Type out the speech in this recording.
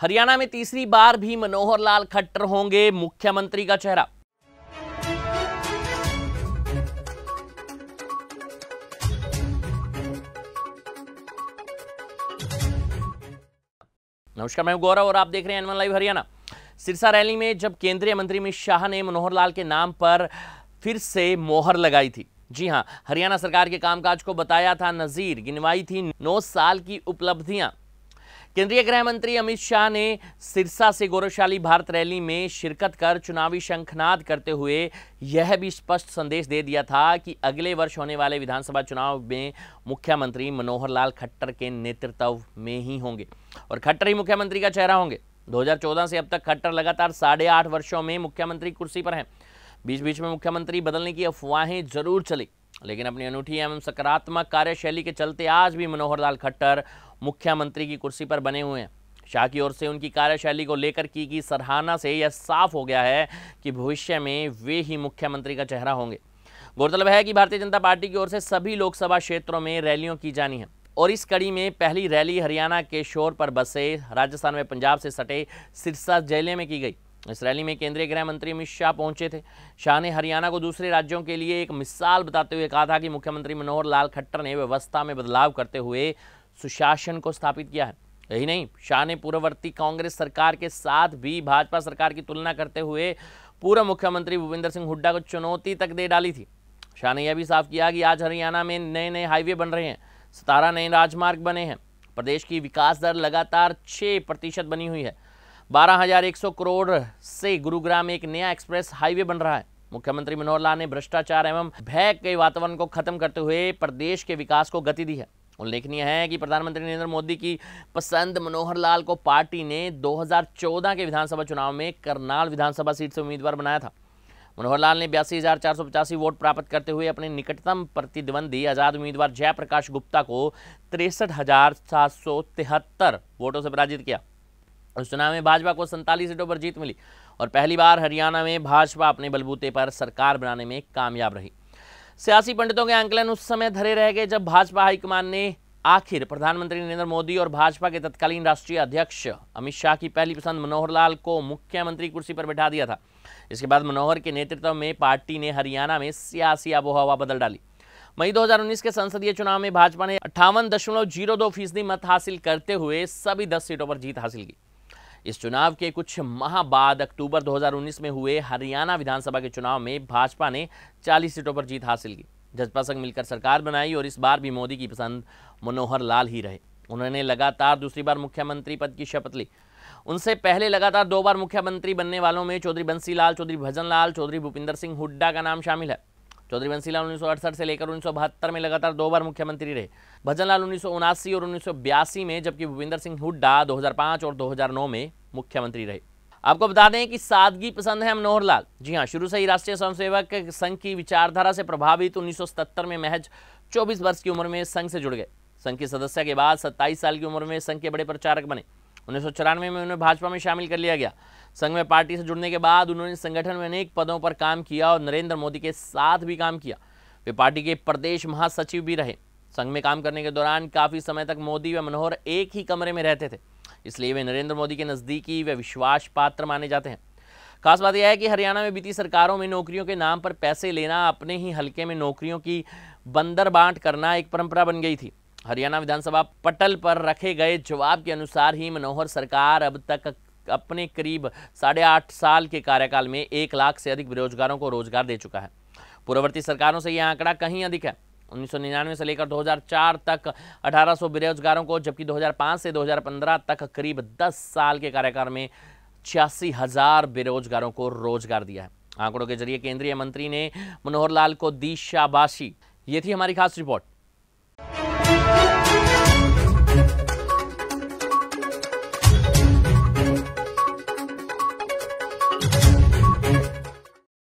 हरियाणा में तीसरी बार भी मनोहर लाल खट्टर होंगे मुख्यमंत्री का चेहरा नमस्कार मैं गौरव और आप देख रहे हैं N one live Haryana Sirsa rally में जब केंद्रीय मंत्री अमित शाह ने मनोहर लाल के नाम पर फिर से मोहर लगाई थी जी हां हरियाणा सरकार के कामकाज को बताया था नजीर गिनवाई थी नौ साल की उपलब्धियां केंद्रीय गृह मंत्री अमित शाह ने सिरसा से गौरवशाली भारत रैली में शिरकत कर चुनावी शंखनाद करते हुए यह भी स्पष्ट संदेश दे दिया था कि अगले वर्ष होने वाले विधानसभा चुनाव में मुख्यमंत्री मनोहर लाल खट्टर के नेतृत्व में ही होंगे और खट्टर ही मुख्यमंत्री का चेहरा होंगे 2014 से अब तक खट्टर लगातार साढ़े आठ वर्षों में मुख्यमंत्री कुर्सी पर हैं बीच बीच में मुख्यमंत्री बदलने की अफवाहें जरूर चली लेकिन अपनी अनूठी एवं सकारात्मक कार्यशैली के चलते आज भी मनोहर लाल खट्टर मुख्यमंत्री की कुर्सी पर बने हुए हैं शाह की ओर से उनकी कार्यशैली को लेकर की गई सराहना से यह साफ हो गया है कि भविष्य में वे ही मुख्यमंत्री का चेहरा होंगे गौरतलब है कि भारतीय जनता पार्टी की ओर से सभी लोकसभा क्षेत्रों में रैलियों की जानी है और इस कड़ी में पहली रैली हरियाणा के शोर पर बसे राजस्थान में पंजाब से सटे सिरसा जिले में की गई इस रैली में केंद्रीय गृह मंत्री अमित शाह पहुंचे थे शाह ने हरियाणा को दूसरे राज्यों के लिए एक मिसाल बताते हुए कहा था कि मुख्यमंत्री मनोहर लाल खट्टर ने व्यवस्था में बदलाव करते हुए सुशासन को स्थापित किया है यही नहीं शाह ने पूर्ववर्ती कांग्रेस सरकार के साथ भी भाजपा सरकार की तुलना करते हुए पूर्व मुख्यमंत्री भूपेंद्र सिंह हुड्डा को चुनौती तक दे डाली थी शाह ने यह भी साफ किया कि आज हरियाणा में नए नए हाईवे बन रहे हैं सतारा नए राजमार्ग बने हैं प्रदेश की विकास दर लगातार छः प्रतिशत बनी हुई है 12,100 करोड़ से गुरुग्राम एक नया एक्सप्रेस हाईवे बन रहा है मुख्यमंत्री मनोहर लाल ने भ्रष्टाचार एवं भय के वातावरण को खत्म करते हुए प्रदेश के विकास को गति दी है उल्लेखनीय है कि प्रधानमंत्री नरेंद्र मोदी की पसंद मनोहर लाल को पार्टी ने 2014 के विधानसभा चुनाव में करनाल विधानसभा सीट से उम्मीदवार बनाया था मनोहर लाल ने बयासी हज़ार चार सौ पचासी वोट प्राप्त करते हुए अपने निकटतम प्रतिद्वंदी आज़ाद उम्मीदवार जयप्रकाश गुप्ता को तिरसठ हज़ार सात सौ तिहत्तर वोटों से पराजित किया उस चुनाव में भाजपा को सैंतालीस सीटों पर जीत मिली और पहली बार हरियाणा में भाजपा अपने बलबूते पर सरकार बनाने में कामयाब रही सियासी पंडितों के आंकलन उस समय धरे रह गए जब भाजपा हाईकमान ने आखिर प्रधानमंत्री नरेंद्र मोदी और भाजपा के तत्कालीन राष्ट्रीय अध्यक्ष अमित शाह की पहली पसंद मनोहर लाल को मुख्यमंत्री कुर्सी पर बैठा दिया था इसके बाद मनोहर के नेतृत्व में पार्टी ने हरियाणा में सियासी आबोहवा बदल डाली मई 2019 के संसदीय चुनाव में भाजपा ने अट्ठावन दशमलव जीरो दो फीसदी मत हासिल करते हुए सभी दस सीटों पर जीत हासिल की इस चुनाव के कुछ माह बाद अक्टूबर 2019 में हुए हरियाणा विधानसभा के चुनाव में भाजपा ने 40 सीटों पर जीत हासिल की जसपा संघ मिलकर सरकार बनाई और इस बार भी मोदी की पसंद मनोहर लाल ही रहे उन्होंने लगातार दूसरी बार मुख्यमंत्री पद की शपथ ली उनसे पहले लगातार दो बार मुख्यमंत्री बनने वालों में चौधरी बंसी लाल चौधरी भजन लाल चौधरी भूपिंदर सिंह हुड्डा का नाम शामिल है चौधरी बंसीलाल उन्नीस से लेकर उन्नीस में लगातार दो बार मुख्यमंत्री रहे भजनलाल उन्नीस और उन्नीस में जबकि भूपिंदर सिंह हुड्डा 2005 और 2009 में मुख्यमंत्री रहे आपको बता दें कि सादगी पसंद है मनोहर लाल जी हाँ शुरू से ही राष्ट्रीय स्वयंसेवक संघ की विचारधारा से प्रभावित उन्नीस में महज 24 वर्ष की उम्र में संघ से जुड़ गए संघ की सदस्य के बाद 27 साल की उम्र में संघ के बड़े प्रचारक बने उन्नीस में उन्हें भाजपा में शामिल कर लिया गया संघ में पार्टी से जुड़ने के बाद उन्होंने संगठन में अनेक पदों पर काम किया और नरेंद्र मोदी के साथ भी काम किया वे पार्टी के प्रदेश महासचिव भी रहे संघ में काम करने के दौरान काफ़ी समय तक मोदी व मनोहर एक ही कमरे में रहते थे इसलिए वे नरेंद्र मोदी के नज़दीकी व विश्वास पात्र माने जाते हैं खास बात यह है कि हरियाणा में बीती सरकारों में नौकरियों के नाम पर पैसे लेना अपने ही हल्के में नौकरियों की बंदर बांट करना एक परंपरा बन गई थी हरियाणा विधानसभा पटल पर रखे गए जवाब के अनुसार ही मनोहर सरकार अब तक अपने करीब साढ़े आठ साल के कार्यकाल में एक लाख से अधिक बेरोजगारों को रोजगार दे चुका है पूर्ववर्ती सरकारों से यह आंकड़ा कहीं अधिक है 1999 से लेकर 2004 तक 1800 बेरोजगारों को जबकि 2005 से 2015 तक करीब 10 साल के कार्यकाल में छियासी हजार बेरोजगारों को रोजगार दिया है आंकड़ों के जरिए केंद्रीय मंत्री ने मनोहर लाल को दी शाबाशी ये थी हमारी खास रिपोर्ट Thank you.